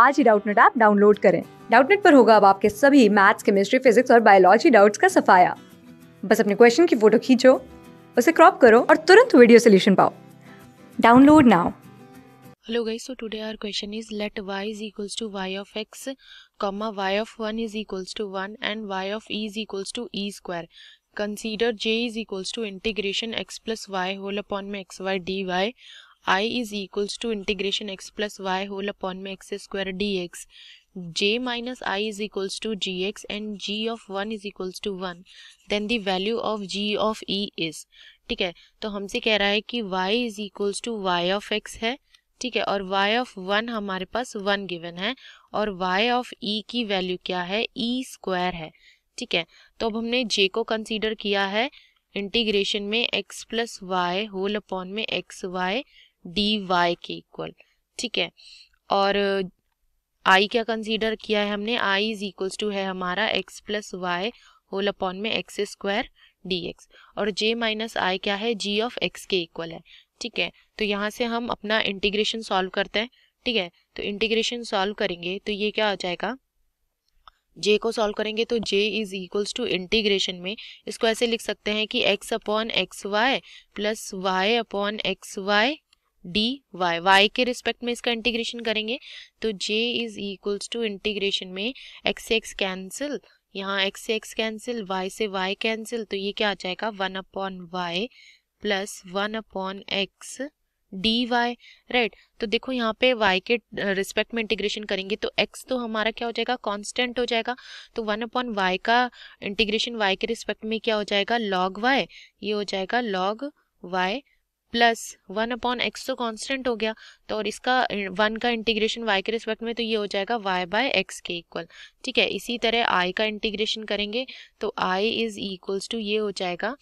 आज ही Doubtnut app download करें डाउटनेट पर होगा अब आपके सभी मैथ्स केमिस्ट्री फिजिक्स और बायोलॉजी डाउट्स का सफाया बस अपने क्वेश्चन की फोटो खींचो उसे क्रॉप करो और तुरंत वीडियो सोल्यूशन पाओ download now hello guys so today our question is let y is equals to y of x comma y of 1 is equals to 1 and y of e is equals to e square consider j is equals to integration x plus y whole upon में xy dy i is equals to integration x plus y whole upon me x square dx j minus i is equals to gx and g of 1 is equals to 1 then the value of g of e is ठीक है तो हमसे कह रहा है कि y is equals to y of x है ठीक है और y of 1 हमारे पास 1 given है और y of e की value क्या है e square है ठीक है तो अब हमने j को consider किया है इंटीग्रेशन में x plus Y whole upon में एक्स वाई डी वाई के इक्वल ठीक है और आई uh, क्या कंसीडर किया है हमने आई इज इक्वल्स टू है हमारा X plus Y whole upon में एक्स स्क्वायर डी एक्स और जे माइनस आई क्या है जी ऑफ एक्स के इक्वल है ठीक है तो यहाँ से हम अपना इंटीग्रेशन सॉल्व करते हैं ठीक है तो इंटीग्रेशन सॉल्व करेंगे तो ये क्या हो जाएगा जे को सॉल्व करेंगे तो J is equals to integration में इसको ऐसे लिख सकते हैं कि X upon X Y plus Y upon X Y D Y Y के रिस्पेक्ट में इसका इंटीग्रेशन करेंगे तो J is equals to integration में एक्स एक्स कैंसिल यहाँ एक्स से एक्स कैंसिल वाई से वाई कैंसिल तो ये क्या आ जाएगा one upon Y plus one upon X D Y right तो देखो यहाँ पे वाई के रिस्पेक्ट में इंटीग्रेशन करेंगे तो एक्स तो हमारा क्या हो जाएगा कांस्टेंट हो जाएगा तो वन अपॉन वाई का इंटीग्रेशन वाई के रिस्पेक्ट में क्या हो जाएगा लॉग वाई ये हो जाएगा log Y plus one upon X तो कांस्टेंट हो गया तो और इसका वन का इंटीग्रेशन वाई के रिस्पेक्ट में तो ये हो जाएगा वाई बाय एक्स के इक्वल ठीक है इसी तरह आई का इंटीग्रेशन करेंगे तो आई इज इक्वल्स टू ये हो जाएगा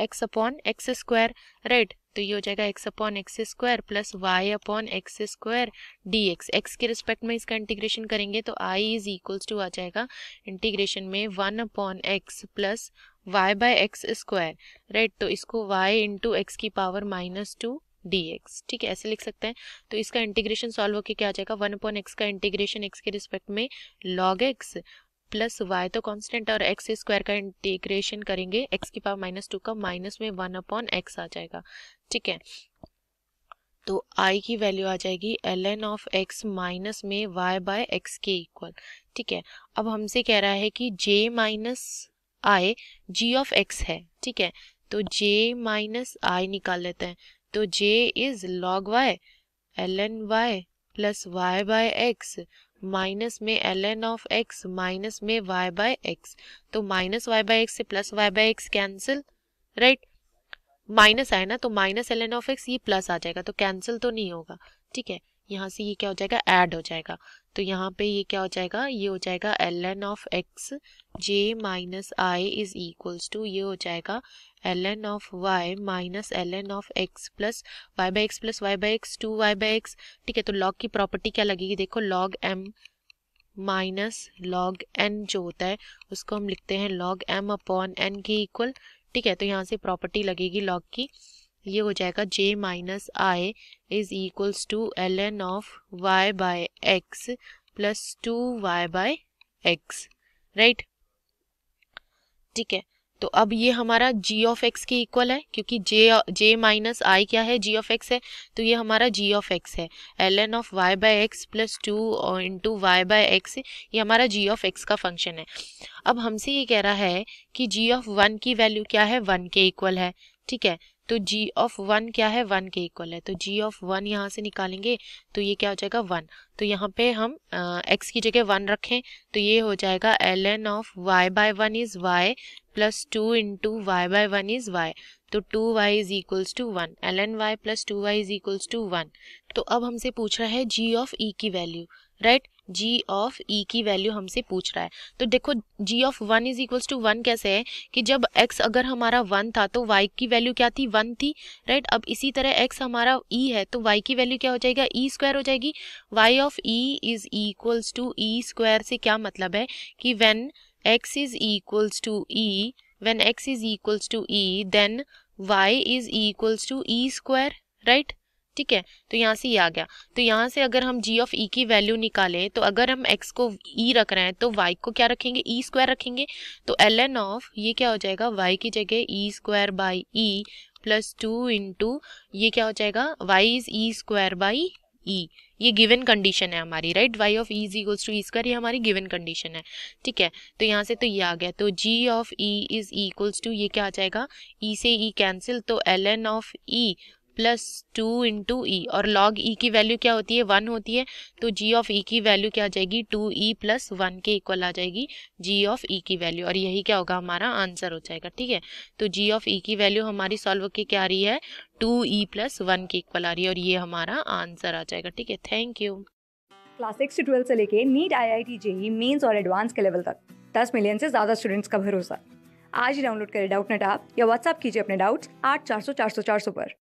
X upon X square right तो ये हो जाएगा X upon X square plus Y upon X square D X X के रिस्पेक्ट में इसका इंटीग्रेशन करेंगे तो आई इज इक्वल्स टू आ जाएगा इंटीग्रेशन में one upon X plus Y by X square right तो इसको वाई इंटू एक्स की power minus two D X ठीक है ऐसे लिख सकते हैं तो इसका इंटीग्रेशन सॉल्व होकर क्या आ जाएगा वन अपॉन एक्स का इंटीग्रेशन एक्स के रिस्पेक्ट में लॉग एक्स प्लस वाई तो कांस्टेंट और एक्स स्क्वायर का इंटीग्रेशन करेंगे एक्स की पावर माइनस टू का माइनस में वन अपॉन एक्स आ जाएगा ठीक है तो आई की वैल्यू आ जाएगी L N of X minus में वाई बाय एक्स के इक्वल ठीक है अब हमसे कह रहा है कि J minus I G of X है ठीक है तो जे माइनस आई निकाल लेते हैं तो J is log Y L N Y plus Y by X minus में L N of X minus में वाई बाय एक्स तो माइनस वाई बाय एक्स से plus Y by X cancel right minus आए ना तो minus L N of X ये plus आ जाएगा तो कैंसिल तो नहीं होगा ठीक है यहाँ से ये क्या हो जाएगा ऐड हो जाएगा तो यहाँ पे ये क्या हो जाएगा ये हो जाएगा L N of X J minus I is equals to ये हो जाएगा L N of Y minus L N of X plus Y by X plus Y by X two Y by X ठीक है तो log की property क्या लगेगी देखो log M minus log N जो होता है उसको हम लिखते हैं लॉग एम अपॉन एन की इक्वल ठीक है तो यहाँ से प्रॉपर्टी लगेगी लॉग की ये हो जाएगा J minus I is equals to L N of Y by X plus two Y by X right ठीक है तो अब ये हमारा जी ऑफ एक्स के इक्वल है क्योंकि जे जे माइनस आई क्या है जी ऑफ एक्स है तो ये हमारा जी ऑफ एक्स है L N of Y by X plus two into Y by X ये हमारा जी ऑफ एक्स का फंक्शन है अब हमसे ये कह रहा है कि जी ऑफ वन की वैल्यू क्या है वन के इक्वल है ठीक है तो g ऑफ वन क्या है वन के इक्वल है तो g ऑफ वन यहाँ से निकालेंगे तो ये क्या हो जाएगा वन तो यहाँ पे हम आ, x की जगह वन रखें तो ये हो जाएगा ln N of Y by one is Y plus two into Y by one is Y तो two Y is equals to one L N Y plus two Y is equals to one तो अब हमसे पूछ रहा है g of e की value right right? G of E की value हमसे पूछ रहा है तो देखो G of one is equals to one कैसे है कि जब एक्स अगर हमारा वन था तो वाई की वैल्यू क्या थी वन थी राइट अब इसी तरह एक्स हमारा ई e है तो वाई की वैल्यू क्या हो जाएगा ई e स्क्वायर हो जाएगी Y of E is equals to E square से क्या मतलब है कि when X is equals to E when X is equals to E then Y is equals to E square right ठीक है तो यहाँ से ये यह आ गया तो यहाँ से अगर हम जी ऑफ ई की वैल्यू निकालें तो अगर हम एक्स को ई e रख रहे हैं तो वाई को क्या रखेंगे ई e स्क्वायर रखेंगे तो एल एन ऑफ ये क्या हो जाएगा वाई की जगह e square by e plus two into ये क्या हो जाएगा y is e square by e ये गिवन कंडीशन है हमारी right y of E is equals to E square ये हमारी गिवन कंडीशन है ठीक है तो यहाँ से तो ये आ गया तो g of E is equals to ये क्या आ जाएगा ई e से ई e कैंसिल तो l N of e plus two into e और लॉग ई e की वैल्यू क्या होती है वन होती है तो जी ऑफ ई की वैल्यू क्या आ जाएगी टू ई प्लस वन के इक्वल आ जाएगी जी ऑफ ई की वैल्यू और यही क्या होगा हमारा आंसर हो जाएगा ठीक है तो जी ऑफ ई की वैल्यू हमारी सॉल्व के क्या आ रही है टू ई प्लस वन के इक्वल आ रही है और ये हमारा आंसर आ जाएगा ठीक है थैंक यू क्लास सिक्स से ट्वेल्थ से लेके NEET I I T JEE mains और एडवांस के लेवल तक दस मिलियन से ज्यादा स्टूडेंट्स का भरोसा आज ही डाउनलोड करें डाउट नेट आप या व्हाट्सअप कीजिए अपने डाउट्स आठ चार सौ चार सौ चार सौ पर